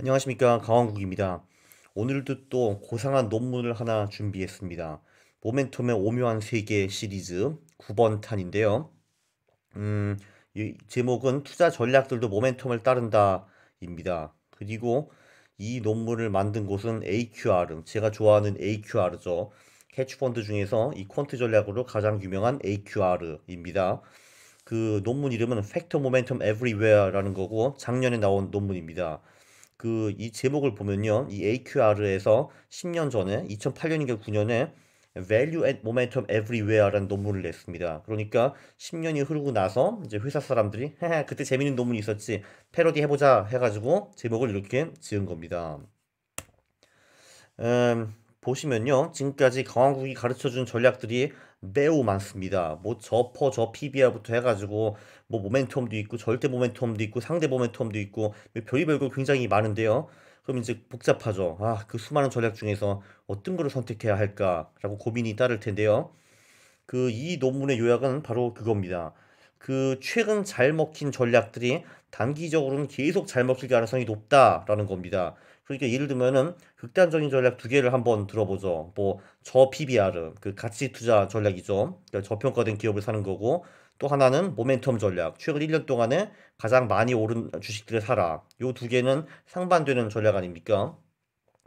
안녕하십니까 강원국입니다. 오늘도 또 고상한 논문을 하나 준비했습니다. 모멘텀의 오묘한 세계 시리즈 9번 탄인데요. 음, 제목은 투자 전략들도 모멘텀을 따른다입니다. 그리고 이 논문을 만든 곳은 AQR, 제가 좋아하는 AQR죠. 캐치펀드 중에서 이 퀀트 전략으로 가장 유명한 AQR입니다. 그 논문 이름은 Factor Momentum Everywhere라는 거고 작년에 나온 논문입니다. 그이 제목을 보면요. 이 AQR에서 10년 전에 2008년인가 9년에 Value and Momentum Everywhere라는 논문을 냈습니다. 그러니까 10년이 흐르고 나서 이제 회사 사람들이 그때 재밌는 논문이 있었지 패러디 해보자 해가지고 제목을 이렇게 지은 겁니다. 음, 보시면요. 지금까지 강한국이 가르쳐준 전략들이 매우 많습니다. 뭐 저퍼 저 PBR부터 해가지고 뭐 모멘텀도 있고 절대 모멘텀도 있고 상대 모멘텀도 있고 뭐 별의별 걸 굉장히 많은데요. 그럼 이제 복잡하죠. 아 그 수많은 전략 중에서 어떤 거를 선택해야 할까라고 고민이 따를 텐데요. 그 이 논문의 요약은 바로 그겁니다. 그 최근 잘 먹힌 전략들이 단기적으로는 계속 잘 먹힐 가능성이 높다라는 겁니다. 그러니까 예를 들면은 극단적인 전략 두 개를 한번 들어보죠. 뭐 저 PBR, 그 가치 투자 전략이죠. 그러니까 저평가된 기업을 사는 거고 또 하나는 모멘텀 전략. 최근 1년 동안에 가장 많이 오른 주식들을 사라. 요 두 개는 상반되는 전략 아닙니까?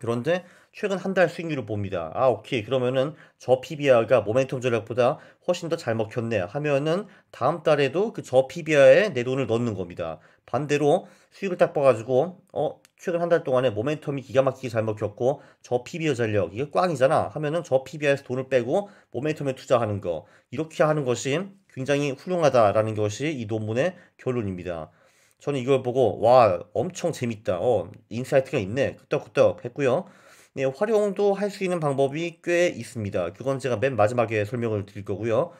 그런데 최근 한 달 수익률을 봅니다. 아, 오케이. 그러면은 저 PBR가 모멘텀 전략보다 훨씬 더 잘 먹혔네. 하면은 다음 달에도 그 저 PBR에 내 돈을 넣는 겁니다. 반대로 수익을 딱 봐가지고, 어, 최근 한 달 동안에 모멘텀이 기가 막히게 잘 먹혔고, 저 PBR 전략, 이게 꽝이잖아. 하면은 저 PBR에서 돈을 빼고 모멘텀에 투자하는 거. 이렇게 하는 것이 굉장히 훌륭하다라는 것이 이 논문의 결론입니다. 저는 이걸 보고 와 엄청 재밌다. 어 인사이트가 있네. 끄떡끄떡 했고요. 네, 활용도 할 수 있는 방법이 꽤 있습니다. 그건 제가 맨 마지막에 설명을 드릴 거고요.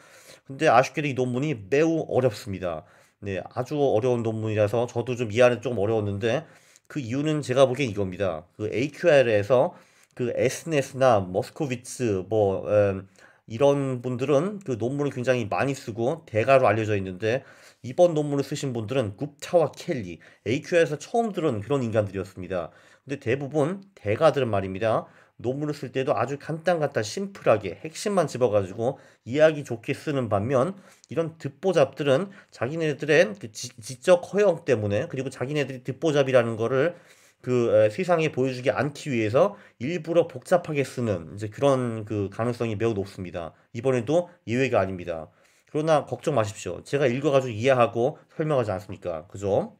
근데 아쉽게도 이 논문이 매우 어렵습니다. 네, 아주 어려운 논문이라서 저도 좀 이해하는 좀 어려웠는데 그 이유는 제가 보기엔 이겁니다. 그 AQR에서 그 SNS나 머스코비츠 뭐 음, 이런 분들은 그 논문을 굉장히 많이 쓰고 대가로 알려져 있는데 이번 논문을 쓰신 분들은 굽차와 켈리, AQ에서 처음 들은 그런 인간들이었습니다. 근데 대부분 대가들은 말입니다. 논문을 쓸 때도 아주 간단간단 심플하게 핵심만 집어가지고 이야기 좋게 쓰는 반면 이런 듣보잡들은 자기네들의 그 지, 지적 허영 때문에 그리고 자기네들이 듣보잡이라는 거를 그 세상에 보여주지 않기 위해서 일부러 복잡하게 쓰는 이제 그런 그 가능성이 매우 높습니다. 이번에도 예외가 아닙니다. 그러나 걱정 마십시오. 제가 읽어가지고 이해하고 설명하지 않습니까? 그죠?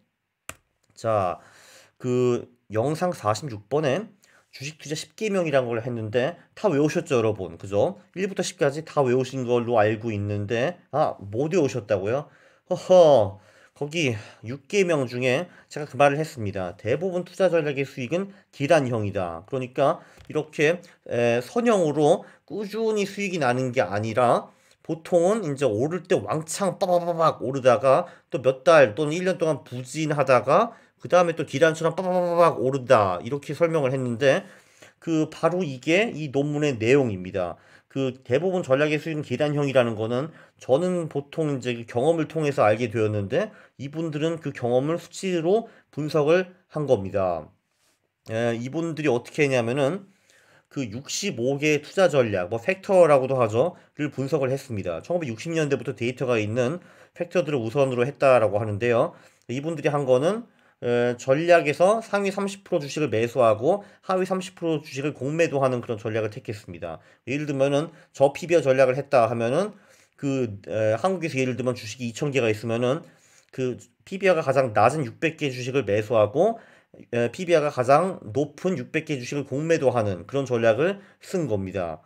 자, 그 영상 46번에 주식 투자 10개명이라는 걸 했는데 다 외우셨죠 여러분 그죠? 1부터 10까지 다 외우신 걸로 알고 있는데 아못 외우셨다고요? 허허 거기 6개명 중에 제가 그 말을 했습니다 대부분 투자 전략의 수익은 기단형이다 그러니까 이렇게 에, 선형으로 꾸준히 수익이 나는 게 아니라 보통은 이제 오를 때 왕창 빠바바박 오르다가 또 몇 달 또는 1년 동안 부진하다가 그 다음에 또 기란처럼 빠바바박 오른다 이렇게 설명을 했는데 그 바로 이게 이 논문의 내용입니다. 그 대부분 전략의 수익은 계단형이라는 거는 저는 보통 이제 그 경험을 통해서 알게 되었는데 이분들은 그 경험을 수치로 분석을 한 겁니다. 예, 이분들이 어떻게 했냐면은 그 65개 의 투자 전략, 뭐 팩터라고도 하죠,를 분석을 했습니다. 1960년대부터 데이터가 있는 팩터들을 우선으로 했다라고 하는데요. 이분들이 한 거는 에, 전략에서 상위 30% 주식을 매수하고 하위 30% 주식을 공매도하는 그런 전략을 택했습니다. 예를 들면은 저피비 r 전략을 했다 하면은 그 에, 한국에서 예를 들면 주식이 2,000개가 있으면은 그피비 r 가 가장 낮은 600개 주식을 매수하고 어, 피비아가 가장 높은 600개 주식을 공매도하는 그런 전략을 쓴 겁니다.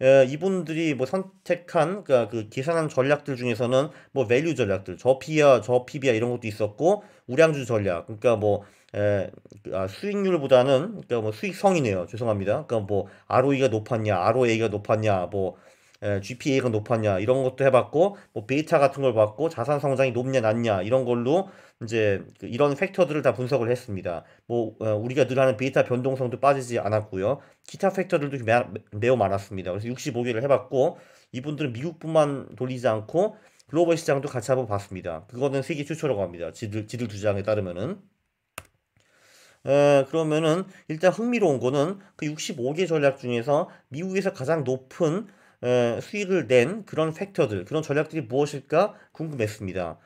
에, 어, 이분들이 뭐 선택한 그그 그 계산한 전략들 중에서는 뭐 밸류 전략들 저피아 저피비아 이런 것도 있었고 우량주 전략 그러니까 뭐 에, 그, 아, 수익률보다는 그러니까 뭐 수익성이네요 죄송합니다 그러니까 뭐 ROE가 높았냐 ROA가 높았냐 뭐 GPA가 높았냐 이런 것도 해봤고 뭐 베이타 같은 걸 봤고 자산 성장이 높냐 낮냐 이런 걸로 이제 그 이런 팩터들을 다 분석을 했습니다. 뭐 어, 우리가 늘 하는 베이타 변동성도 빠지지 않았고요. 기타 팩터들도 매우 많았습니다. 그래서 65개를 해봤고 이분들은 미국뿐만 돌리지 않고 글로벌 시장도 같이 한번 봤습니다. 그거는 세계 최초라고 합니다. 지들 지들 주장에 따르면은. 에, 그러면은 일단 흥미로운 거는 그 65개 전략 중에서 미국에서 가장 높은 수익을 낸 그런 팩터들, 그런 전략들이 무엇일까 궁금했습니다.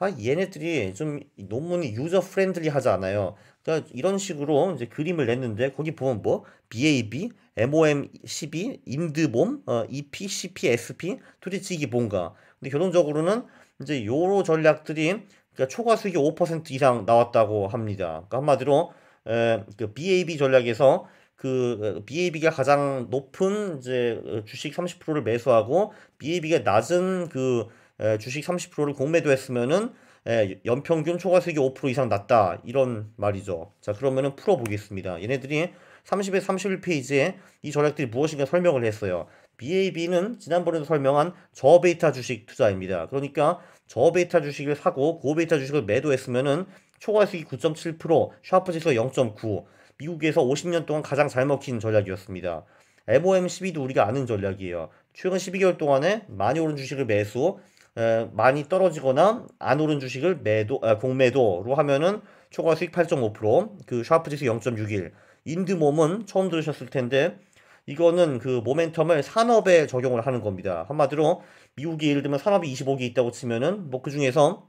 아, 얘네들이 좀 논문이 유저 프렌들리 하잖아요. 그러니까 이런 식으로 이제 그림을 냈는데 거기 보면 뭐 BAB, MOM12, 인드봄, 어, EP, CP, SP 도대체 이게 뭔가? 근데 결론적으로는 이제 요로 전략들이 그러니까 초과 수익이 5% 이상 나왔다고 합니다. 그러니까 한마디로 에, 그 BAB 전략에서 그 BAB가 가장 높은 이제 어, 주식 30%를 매수하고 BAB가 낮은 그 주식 30%를 공매도했으면은 연평균 초과 수익이 5% 이상 났다 이런 말이죠. 자 그러면은 풀어보겠습니다. 얘네들이 30에 31페이지에 이 전략들이 무엇인가 설명을 했어요. BAB는 지난번에도 설명한 저베이타 주식 투자입니다. 그러니까 저베이타 주식을 사고 고베이타 주식을 매도했으면은 초과 수익 이 9.7%, 샤프 지수 0.9, 미국에서 50년 동안 가장 잘 먹힌 전략이었습니다. MOM12도 우리가 아는 전략이에요. 최근 12개월 동안에 많이 오른 주식을 매수, 에, 많이 떨어지거나 안 오른 주식을 매도, 에, 아, 공매도로 하면은 초과 수익 8.5%, 그 샤프 지수 0.61, 인드몸은 처음 들으셨을 텐데 이거는 그 모멘텀을 산업에 적용을 하는 겁니다. 한마디로 미국이 예를 들면 산업이 25개 있다고 치면은 뭐그 중에서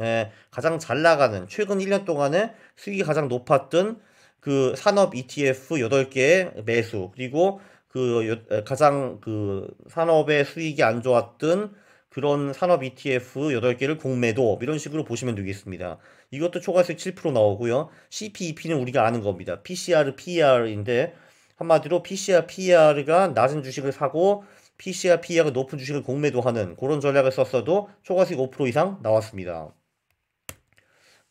에, 가장 잘 나가는 최근 1년 동안에 수익이 가장 높았던 그 산업 ETF 8개 매수 그리고 그 가장 그 산업의 수익이 안 좋았던 그런 산업 ETF 8개를 공매도 이런 식으로 보시면 되겠습니다. 이것도 초과수익 7% 나오고요. CPEP는 우리가 아는 겁니다. PCR, PER인데 한마디로 PCR, PER가 낮은 주식을 사고 PCR, PER가 높은 주식을 공매도하는 그런 전략을 썼어도 초과수익 5% 이상 나왔습니다.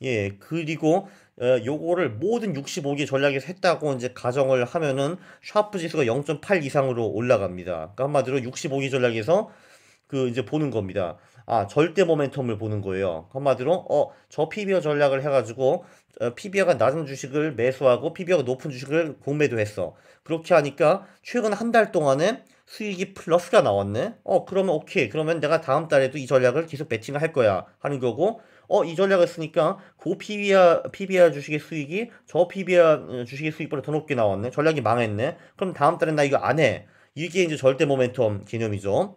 예, 그리고 어, 요거를 모든 65개 전략에서 했다고 이제 가정을 하면은 샤프 지수가 0.8 이상으로 올라갑니다. 그러니까 한마디로 65개 전략에서 그 이제 보는 겁니다. 아 절대 모멘텀을 보는 거예요. 그러니까 한마디로 어저 피비어 전략을 해가지고 어, 피비어가 낮은 주식을 매수하고 피비어가 높은 주식을 공매도 했어. 그렇게 하니까 최근 한 달 동안에 수익이 플러스가 나왔네. 어 그러면 오케이. 그러면 내가 다음 달에도 이 전략을 계속 배팅을 할 거야 하는 거고 어이 전략을 쓰니까 고 PBR, PBR 주식의 수익이 저 PBR 어, 주식의 수익보다 더 높게 나왔네. 전략이 망했네. 그럼 다음 달엔 나 이거 안 해. 이게 이제 절대 모멘텀 개념이죠.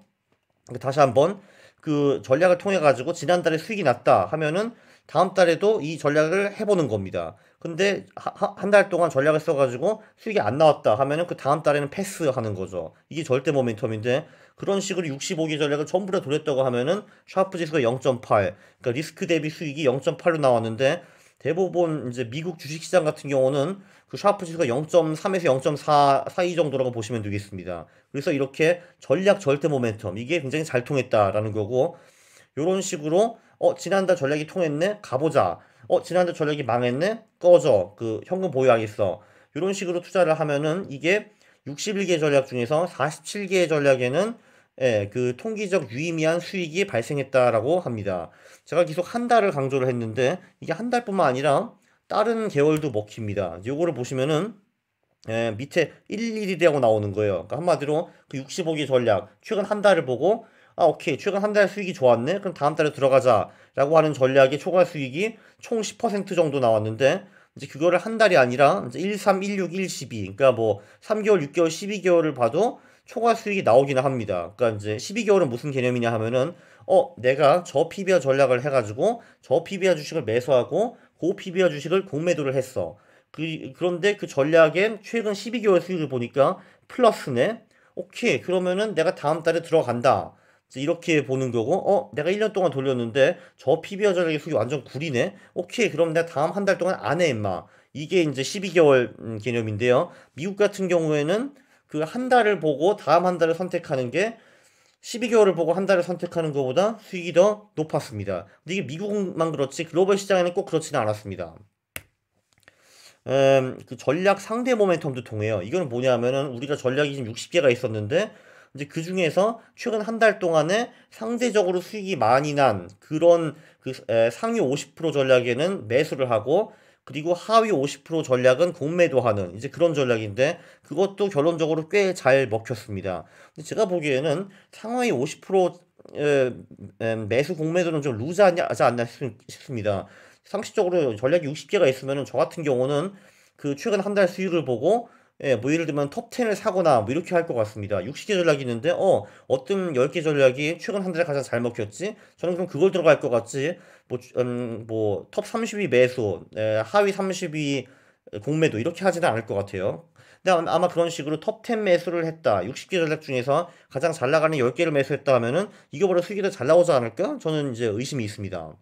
그러니까 다시 한번 그 전략을 통해 가지고 지난달에 수익이 났다 하면은 다음 달에도 이 전략을 해보는 겁니다. 근데 한 달 동안 전략을 써가지고 수익이 안 나왔다 하면은 그 다음 달에는 패스하는 거죠. 이게 절대 모멘텀인데 그런 식으로 6 5개 전략을 전부 다 돌렸다고 하면은 샤프 지수가 0.8 그러니까 리스크 대비 수익이 0.8로 나왔는데 대부분 이제 미국 주식시장 같은 경우는 그 샤프 지수가 0.3에서 0.4 사이 정도라고 보시면 되겠습니다. 그래서 이렇게 전략 절대 모멘텀 이게 굉장히 잘 통했다라는 거고 이런 식으로 어 지난달 전략이 통했네 가보자 어 지난주 전력이 망했네 꺼져 그 현금 보유하겠어 이런 식으로 투자를 하면은 이게 61개 전략 중에서 4 7개 전략에는 예, 그 통기적 유의미한 수익이 발생했다라고 합니다. 제가 계속 한 달을 강조를 했는데 이게 한 달뿐만 아니라 다른 개월도 먹힙니다. 요거를 보시면은 예, 밑에 1 1이라고 나오는 거예요. 그러니까 한마디로 그 65기 전략 최근 한 달을 보고 아 오케이 최근 한 달 수익이 좋았네 그럼 다음 달에 들어가자 라고 하는 전략의 초과 수익이 총 10% 정도 나왔는데 이제 그거를 한 달이 아니라 이제 1, 3, 1, 6, 1, 12 그러니까 뭐 3개월, 6개월, 12개월을 봐도 초과 수익이 나오기는 합니다. 그러니까 이제 12개월은 무슨 개념이냐 하면은 어 내가 저 PBR 전략을 해가지고 저 PBR 주식을 매수하고 고 PBR 주식을 공매도를 했어. 그, 그런데 그 전략엔 최근 12개월 수익을 보니까 플러스네. 오케이 그러면은 내가 다음 달에 들어간다. 이렇게 보는 거고 어 내가 1년 동안 돌렸는데 저 PBR 전략이 속이 완전 구리네 오케이 그럼 내가 다음 한 달 동안 안해 임마 이게 이제 12개월 음, 개념인데요 미국 같은 경우에는 그 한 달을 보고 다음 한 달을 선택하는 게 12개월을 보고 한 달을 선택하는 것보다 수익이 더 높았습니다 근데 이게 미국만 그렇지 글로벌 시장에는 꼭 그렇지는 않았습니다 음, 그 전략 상대 모멘텀도 통해요 이거는 뭐냐면은 우리가 전략이 지금 60개가 있었는데 이제 그 중에서 최근 한 달 동안에 상대적으로 수익이 많이 난 그런 그 에, 상위 50% 전략에는 매수를 하고 그리고 하위 50% 전략은 공매도 하는 이제 그런 전략인데 그것도 결론적으로 꽤 잘 먹혔습니다. 근데 제가 보기에는 상하이 50% 에, 에, 매수 공매도는 좀 루즈하지 않나 싶습니다. 상식적으로 전략이 60개가 있으면 저 같은 경우는 그 최근 한 달 수익을 보고 예, 뭐 예를 들면 톱10을 사거나 뭐 이렇게 할 것 같습니다. 60개 전략이 있는데 어, 어떤 10개 전략이 최근 한 달에 가장 잘 먹혔지? 저는 그럼 그걸 들어갈 것 같지. 뭐 음, 뭐톱 30위 매수, 예, 하위 30위 공매도 이렇게 하지는 않을 것 같아요. 근데 아마 그런 식으로 톱10 매수를 했다. 60개 전략 중에서 가장 잘 나가는 10개를 매수했다 하면은 이거 보다 수익이 잘 나오지 않을까? 저는 이제 의심이 있습니다.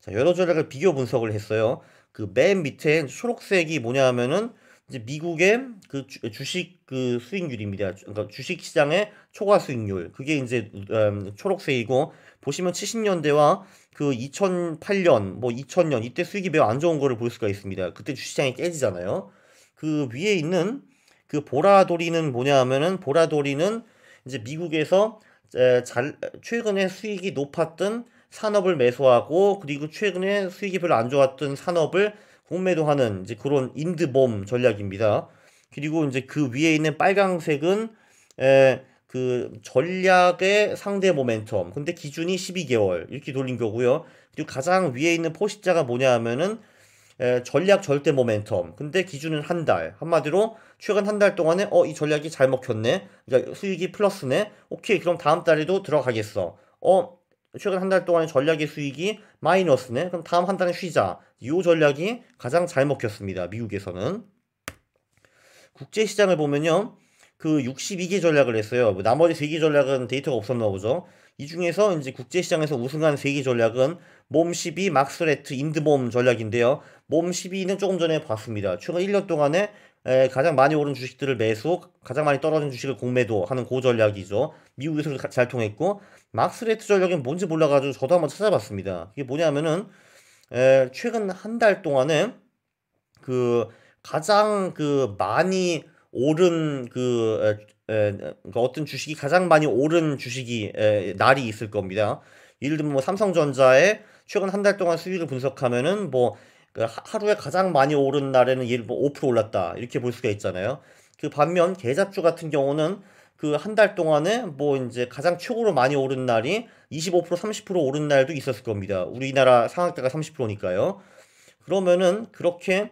자, 여러 전략을 비교 분석을 했어요. 그 맨 밑에 초록색이 뭐냐 하면은 이제 미국의 그 주, 식그 수익률입니다. 그러니까 주식 시장의 초과 수익률. 그게 이제 음, 초록색이고 보시면 70년대와 그 2008년 뭐 2000년 이때 수익이 매우 안 좋은 거를 볼 수가 있습니다. 그때 주시장이 식 깨지잖아요. 그 위에 있는 그 보라돌이는 뭐냐 하면은 보라돌이는 이제 미국에서 에, 잘 최근에 수익이 높았던 산업을 매수하고 그리고 최근에 수익이 별로 안 좋았던 산업을 공매도 하는 이제 그런 인드봄 전략입니다. 그리고 이제 그 위에 있는 빨강색은 에, 그 전략의 상대 모멘텀. 근데 기준이 12개월 이렇게 돌린 거고요. 그리고 가장 위에 있는 포식자가 뭐냐 하면은 에, 전략 절대 모멘텀. 근데 기준은 한 달. 한마디로 최근 한 달 동안에 어 이 전략이 잘 먹혔네. 그러니까 수익이 플러스네. 오케이 그럼 다음 달에도 들어가겠어. 어 최근 한 달 동안의 전략의 수익이 마이너스네. 그럼 다음 한 달은 쉬자. 이 전략이 가장 잘 먹혔습니다. 미국에서는. 국제시장을 보면요. 그 62개 전략을 했어요. 뭐 나머지 3개 전략은 데이터가 없었나 보죠. 이 중에서 이제 국제시장에서 우승한 3개 전략은 몸 12, 막스레트, 인드몸 전략인데요. 몸 12는 조금 전에 봤습니다. 최근 1년 동안에 가장 많이 오른 주식들을 매수, 가장 많이 떨어진 주식을 공매도 하는 고 전략이죠. 미국에서 도잘 통했고, 막스레이트 전략이 뭔지 몰라가지고 저도 한번 찾아봤습니다. 이게 뭐냐면은 에, 최근 한 달 동안에 그 가장 그 많이 오른 그 에, 에, 그니까 어떤 주식이 가장 많이 오른 주식이 에, 날이 있을 겁니다. 예를 들면 뭐 삼성전자의 최근 한 달 동안 수익을 분석하면은 뭐 그 하루에 가장 많이 오른 날에는 예를 들 뭐5% 올랐다 이렇게 볼 수가 있잖아요. 그 반면 계좌주 같은 경우는 그한달 동안에 뭐 이제 가장 최고로 많이 오른 날이 25% 30% 오른 날도 있었을 겁니다. 우리나라 상한가가 30%니까요. 그러면은 그렇게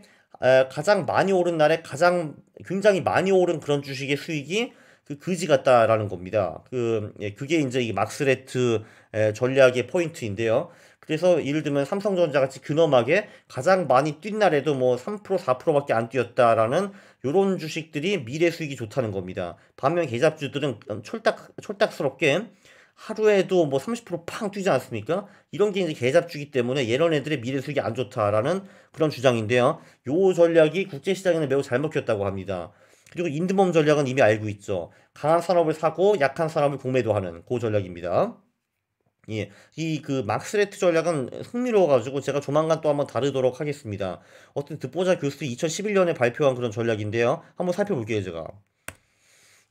가장 많이 오른 날에 가장 굉장히 많이 오른 그런 주식의 수익이 그 그지 같다라는 겁니다. 그 예, 그게 이제 이 막스레트 예, 전략의 포인트인데요. 그래서 예를 들면 삼성전자 같이 근엄하게 가장 많이 뛴 날에도 뭐 3% 4%밖에 안 뛰었다라는 요런 주식들이 미래 수익이 좋다는 겁니다. 반면 계잡주들은 촐딱 음, 촐딱스럽게 하루에도 뭐 30%팡 뛰지 않습니까? 이런 게 이제 개잡주기 때문에 예런 애들의 미래 수익이 안 좋다라는 그런 주장인데요. 요 전략이 국제 시장에는 매우 잘 먹혔다고 합니다. 그리고 인드범 전략은 이미 알고 있죠. 강한 산업을 사고 약한 산업을 공매도하는 그 전략입니다. 예, 이 그 막스레트 전략은 흥미로워가지고 제가 조만간 또 한번 다루도록 하겠습니다. 어쨌든 듣보자 교수 2011년에 발표한 그런 전략인데요. 한번 살펴볼게요, 제가.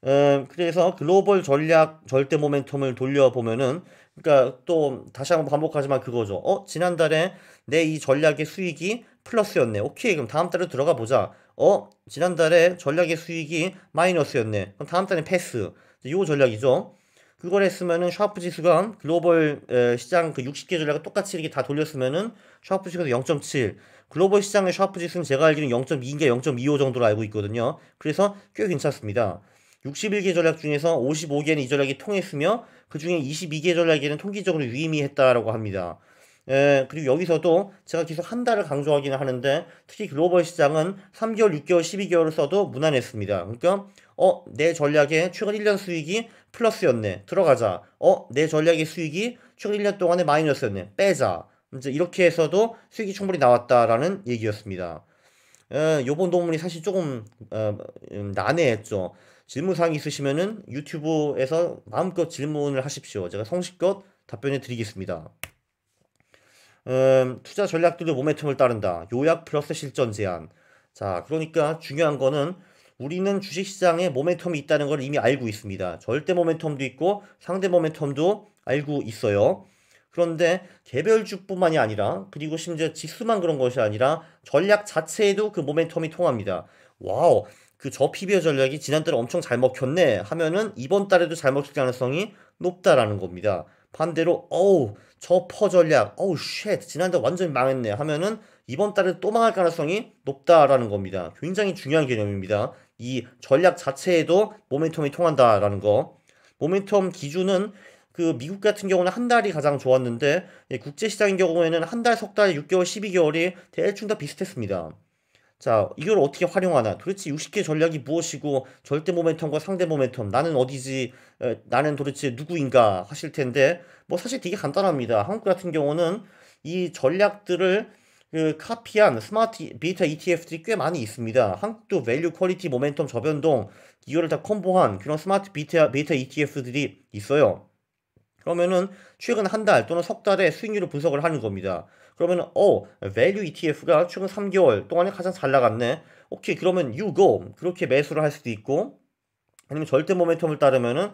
음, 그래서 글로벌 전략 절대 모멘텀을 돌려보면은 그러니까 또 다시 한번 반복하지만 그거죠. 어 지난달에 내 이 전략의 수익이 플러스였네. 오케이 그럼 다음 달에 들어가 보자. 어 지난달에 전략의 수익이 마이너스였네. 그럼 다음 달에 패스. 요 전략이죠. 그걸 했으면은 샤프 지수가 글로벌 시장 그 60개 전략을 똑같이 이렇게 다 돌렸으면은 샤프 지수가 0.7 글로벌 시장의 샤프 지수는 제가 알기로는 0.2인가 0.25 정도로 알고 있거든요. 그래서 꽤 괜찮습니다. 61개 전략 중에서 55개는 이 전략이 통했으며 그 중에 22개 전략에는 통기적으로 유의미했다라고 합니다. 예, 그리고 여기서도 제가 계속 한 달을 강조하기는 하는데 특히 글로벌 시장은 3개월, 6개월, 12개월을 써도 무난했습니다. 그러니까 어, 내전략에 최근 1년 수익이 플러스였네. 들어가자. 어, 내 전략의 수익이 최근 1년 동안에 마이너스였네. 빼자. 이제 이렇게 해서도 수익이 충분히 나왔다라는 얘기였습니다. 예, 요번 동물이 사실 조금 어, 음, 난해했죠. 질문사항 있으시면은 유튜브에서 마음껏 질문을 하십시오. 제가 성실껏 답변해 드리겠습니다. 음, 투자 전략들도 모멘텀을 따른다. 요약 플러스 실전 제한. 자, 그러니까 중요한 거는 우리는 주식시장에 모멘텀이 있다는 걸 이미 알고 있습니다. 절대 모멘텀도 있고 상대 모멘텀도 알고 있어요. 그런데 개별주뿐만이 아니라 그리고 심지어 지수만 그런 것이 아니라 전략 자체에도 그 모멘텀이 통합니다. 와우, 그저 피비어 전략이 지난달에 엄청 잘 먹혔네 하면은 이번 달에도 잘 먹힐 가능성이 높다라는 겁니다. 반대로 어우 저퍼 전략, 어우 쉣, 지난달 완전 히 망했네 하면은 이번 달에 또 망할 가능성이 높다라는 겁니다. 굉장히 중요한 개념입니다. 이 전략 자체에도 모멘텀이 통한다라는 거. 모멘텀 기준은 그 미국 같은 경우는 한 달이 가장 좋았는데 예, 국제 시장인 경우에는 한 달, 석 달, 6개월, 12개월이 대충 다 비슷했습니다. 자, 이걸 어떻게 활용하나? 도대체 60개 전략이 무엇이고 절대 모멘텀과 상대 모멘텀 나는 어디지? 에, 나는 도대체 누구인가 하실 텐데 뭐 사실 되게 간단합니다. 한국 같은 경우는 이 전략들을 그 카피한 스마트 베이타 ETF들이 꽤 많이 있습니다. 한국도 밸류 퀄리티 모멘텀 저변동 이거를 다 콤보한 그런 스마트 베타 베이타 ETF들이 있어요. 그러면은 최근 한 달 또는 석 달의 수익률을 분석을 하는 겁니다. 그러면 은 어, value ETF가 최근 3개월 동안에 가장 잘 나갔네. 오케이, 그러면 you go. 그렇게 매수를 할 수도 있고 아니면 절대 모멘텀을 따르면은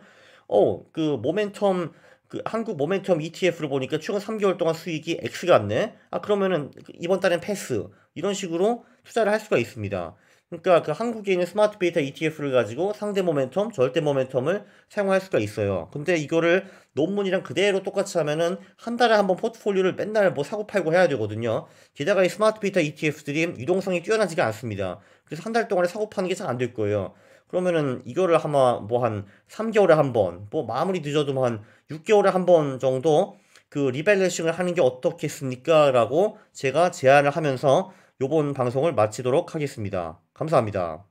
어, 그 모멘텀 그 한국 모멘텀 ETF를 보니까 최근 3개월 동안 수익이 x 같네. 아 그러면은 이번 달엔 패스. 이런 식으로 투자를 할 수가 있습니다. 그러니까 그 한국에 있는 스마트 베이타 ETF를 가지고 상대 모멘텀, 절대 모멘텀을 사용할 수가 있어요. 근데 이거를 논문이랑 그대로 똑같이 하면은 한 달에 한 번 포트폴리오를 맨날 뭐 사고 팔고 해야 되거든요. 게다가 이 스마트 베이타 ETF들이 유동성이 뛰어나지가 않습니다. 그래서 한 달 동안에 사고 파는 게 잘 안 될 거예요. 그러면은 이거를 아마 뭐 한 3개월에 한 번, 뭐 마무리 늦어도 뭐 한 6개월에 한 번 정도 그 리밸런싱을 하는 게 어떻겠습니까? 라고 제가 제안을 하면서 요번 방송을 마치도록 하겠습니다. 감사합니다.